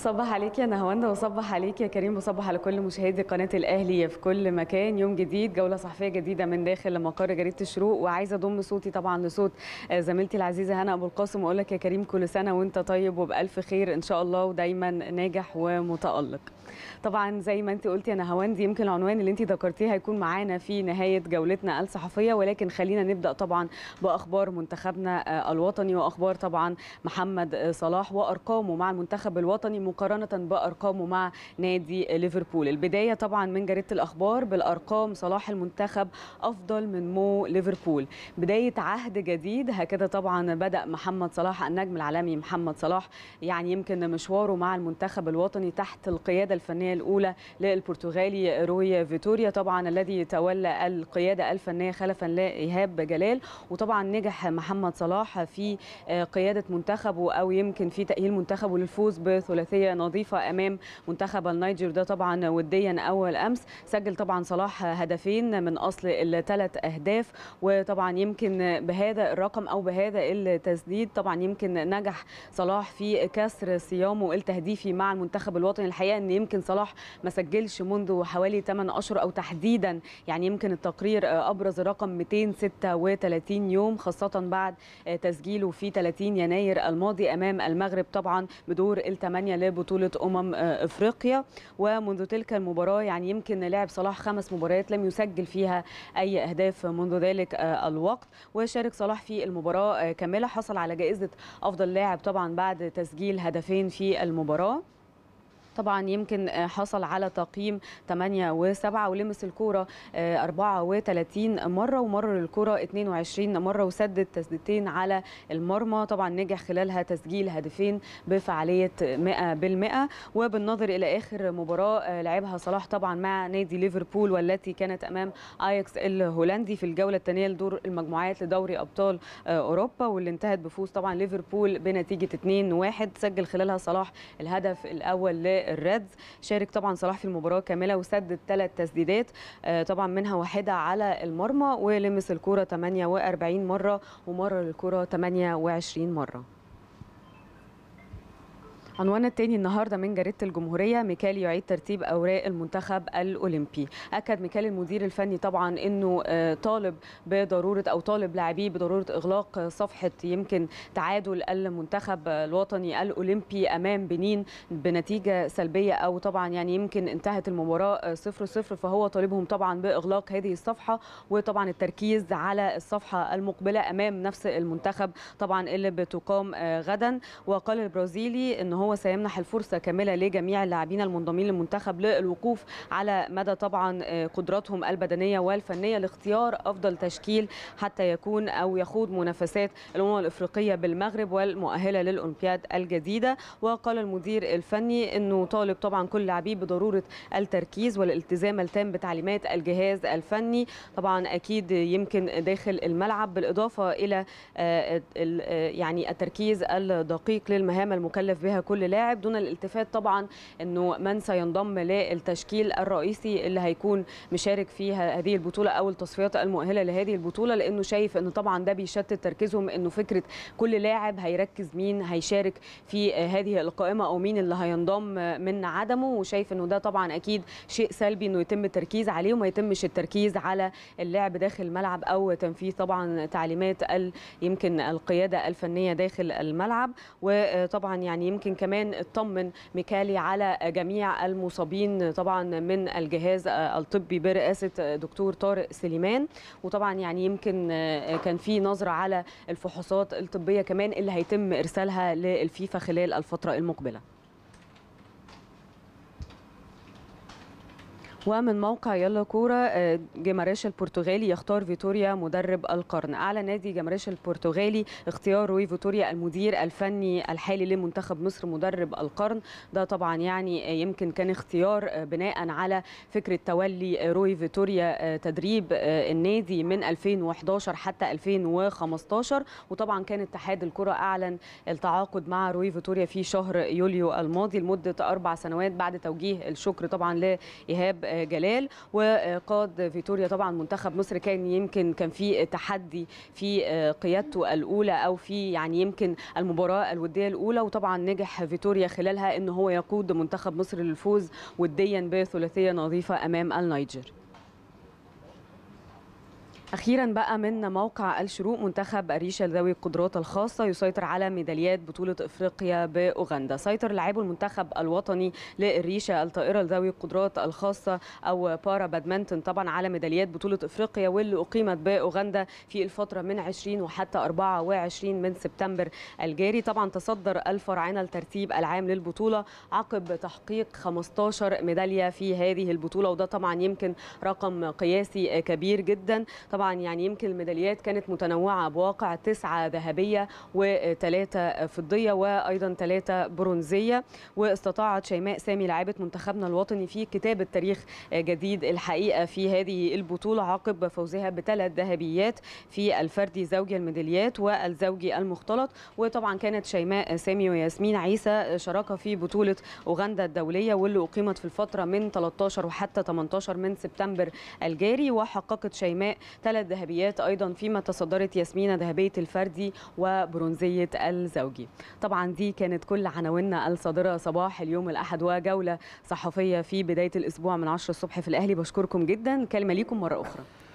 صبح عليك يا نهواندا وصبح عليك يا كريم وصبح على كل مشاهدي قناه الاهلي في كل مكان يوم جديد جوله صحفيه جديده من داخل مقر جريده الشروق وعايزه اضم صوتي طبعا لصوت آه، زميلتي العزيزه هنا ابو القاسم واقول لك يا كريم كل سنه وانت طيب وبالف خير ان شاء الله ودايما ناجح ومتالق طبعا زي ما انت قلتي يا نهواندي يمكن العنوان اللي انت ذكرتيه هيكون معانا في نهايه جولتنا الصحفيه ولكن خلينا نبدا طبعا باخبار منتخبنا آه، الوطني واخبار طبعا محمد آه، صلاح وارقامه مع المنتخب الوطني مقارنة بأرقامه مع نادي ليفربول البداية طبعا من جريدة الأخبار بالأرقام صلاح المنتخب أفضل من مو ليفربول بداية عهد جديد هكذا طبعا بدأ محمد صلاح النجم العالمي محمد صلاح يعني يمكن مشواره مع المنتخب الوطني تحت القيادة الفنية الأولى للبرتغالي روي فيتوريا طبعا الذي تولى القيادة الفنية خلفا لإيهاب جلال وطبعا نجح محمد صلاح في آه، قيادة منتخبه أو يمكن في تأهيل منتخبه للفوز بثلاثية تحية نظيفة أمام منتخب النيجر ده طبعا وديا أول أمس سجل طبعا صلاح هدفين من أصل الثلاث أهداف وطبعا يمكن بهذا الرقم أو بهذا التسديد طبعا يمكن نجح صلاح في كسر صيامه التهديفي مع المنتخب الوطني الحقيقة أن يمكن صلاح ما سجلش منذ حوالي 8 أشهر أو تحديدا يعني يمكن التقرير أبرز رقم 236 يوم خاصة بعد تسجيله في 30 يناير الماضي أمام المغرب طبعا بدور الثمانية بطولة أمم آه، إفريقيا ومنذ تلك المباراة يعني يمكن لعب صلاح خمس مباريات لم يسجل فيها أي أهداف منذ ذلك آه، الوقت وشارك صلاح في المباراة آه، كاملة حصل على جائزة أفضل لاعب طبعا بعد تسجيل هدفين في المباراة طبعا يمكن آه، حصل على تقييم 8 و7 ولمس الكوره 34 آه، مره ومرر الكوره 22 مره وسدد تسديدتين على المرمى طبعا نجح خلالها تسجيل هدفين بفعاليه 100% وبالنظر الى اخر مباراه آه، لعبها صلاح طبعا مع نادي ليفربول والتي كانت امام اياكس الهولندي في الجوله الثانيه لدور المجموعات لدوري ابطال اوروبا واللي انتهت بفوز طبعا ليفربول بنتيجه 2-1 سجل خلالها صلاح الهدف الاول ل والريدز شارك طبعا صلاح في المباراه كامله وسدد ثلاث تسديدات آه، طبعا منها واحده على المرمى ولمس الكوره 48 مره ومرر الكوره 28 مره عنوان التاني النهارده من جريده الجمهوريه ميكال يعيد ترتيب اوراق المنتخب الاولمبي اكد ميكال المدير الفني طبعا انه آه، طالب بضروره او طالب لاعبيه بضروره اغلاق صفحه يمكن تعادل المنتخب الوطني الاولمبي امام بنين بنتيجه سلبيه او طبعا يعني يمكن انتهت المباراه 0 آه، 0 فهو طالبهم طبعا باغلاق هذه الصفحه وطبعا التركيز على الصفحه المقبله امام نفس المنتخب طبعا اللي بتقام آه، غدا وقال البرازيلي ان هو هو سيمنح الفرصه كامله لجميع اللاعبين المنضمين للمنتخب للوقوف على مدى طبعا آه، قدراتهم البدنيه والفنيه لاختيار افضل تشكيل حتى يكون او يخوض منافسات الامم الافريقيه بالمغرب والمؤهله للاولمبياد الجديده وقال المدير الفني انه طالب طبعا كل لاعبيه بضروره التركيز والالتزام التام بتعليمات الجهاز الفني طبعا اكيد يمكن داخل الملعب بالاضافه الى آه، آه، يعني التركيز الدقيق للمهام المكلف بها كل كل لاعب دون الالتفات طبعا انه من سينضم للتشكيل الرئيسي اللي هيكون مشارك في هذه البطوله او التصفيات المؤهله لهذه البطوله لانه شايف ان طبعا ده بيشتت تركيزهم انه فكره كل لاعب هيركز مين هيشارك في هذه القائمه او مين اللي هينضم من عدمه وشايف انه ده طبعا اكيد شيء سلبي انه يتم التركيز عليه وما يتمش التركيز على اللعب داخل الملعب او تنفيذ طبعا تعليمات يمكن القياده الفنيه داخل الملعب وطبعا يعني يمكن كمان كمان اطمن ميكالي على جميع المصابين طبعا من الجهاز الطبي برئاسه دكتور طارق سليمان وطبعا يعني يمكن كان في نظره على الفحوصات الطبيه كمان اللي هيتم ارسالها للفيفا خلال الفتره المقبله ومن موقع يلا كورة آه، جماريش البرتغالي يختار فيتوريا مدرب القرن أعلن نادي جماريش البرتغالي اختيار روي فيتوريا المدير الفني الحالي لمنتخب مصر مدرب القرن ده طبعا يعني يمكن كان اختيار آه، بناء على فكرة تولي روي فيتوريا آه، تدريب النادي من 2011 حتى 2015 وطبعا كان اتحاد الكرة أعلن التعاقد مع روي فيتوريا في شهر يوليو الماضي لمدة أربع سنوات بعد توجيه الشكر طبعا لإيهاب جلال وقاد فيتوريا طبعا منتخب مصر كان يمكن كان في تحدي في آه، قيادته الاولى او في يعني يمكن المباراه الوديه الاولى وطبعا نجح فيتوريا خلالها ان هو يقود منتخب مصر للفوز وديا بثلاثيه نظيفه امام النيجر أخيرا بقى من موقع الشروق منتخب الريشة ذوي القدرات الخاصة يسيطر على ميداليات بطولة إفريقيا بأوغندا سيطر لاعبو المنتخب الوطني للريشة الطائرة ذوي القدرات الخاصة أو بارا بادمنتون طبعا على ميداليات بطولة إفريقيا واللي أقيمت بأوغندا في الفترة من 20 وحتى 24 من سبتمبر الجاري طبعا تصدر الفراعنة الترتيب العام للبطولة عقب تحقيق 15 ميدالية في هذه البطولة وده طبعا يمكن رقم قياسي كبير جدا طبعا طبعا يعني يمكن الميداليات كانت متنوعه بواقع تسعه ذهبيه وثلاثه فضيه وايضا ثلاثه برونزيه واستطاعت شيماء سامي لاعبه منتخبنا الوطني في كتابه تاريخ جديد الحقيقه في هذه البطوله عقب فوزها بثلاث ذهبيات في الفردي زوجي الميداليات والزوجي المختلط وطبعا كانت شيماء سامي وياسمين عيسى شراكه في بطوله اوغندا الدوليه واللي اقيمت في الفتره من 13 وحتى 18 من سبتمبر الجاري وحققت شيماء ثلاث ذهبيات ايضا فيما تصدرت ياسمينه ذهبيه الفردي وبرونزيه الزوجي طبعا دي كانت كل عناويننا الصادره صباح اليوم الاحد وجوله صحفيه في بدايه الاسبوع من 10 الصبح في الاهلي بشكركم جدا كلمه ليكم مره اخرى